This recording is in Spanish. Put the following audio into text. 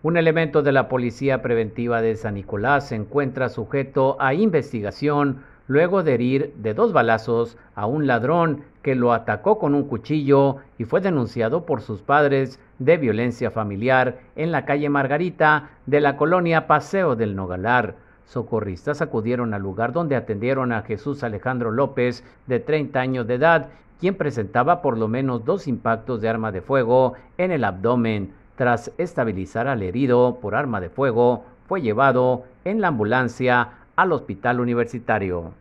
Un elemento de la Policía Preventiva de San Nicolás se encuentra sujeto a investigación luego de herir de dos balazos a un ladrón que lo atacó con un cuchillo y fue denunciado por sus padres de violencia familiar en la calle Margarita de la colonia Paseo del Nogalar. Socorristas acudieron al lugar donde atendieron a Jesús Alejandro López, de 30 años de edad, quien presentaba por lo menos dos impactos de arma de fuego en el abdomen. Tras estabilizar al herido por arma de fuego, fue llevado en la ambulancia al hospital universitario.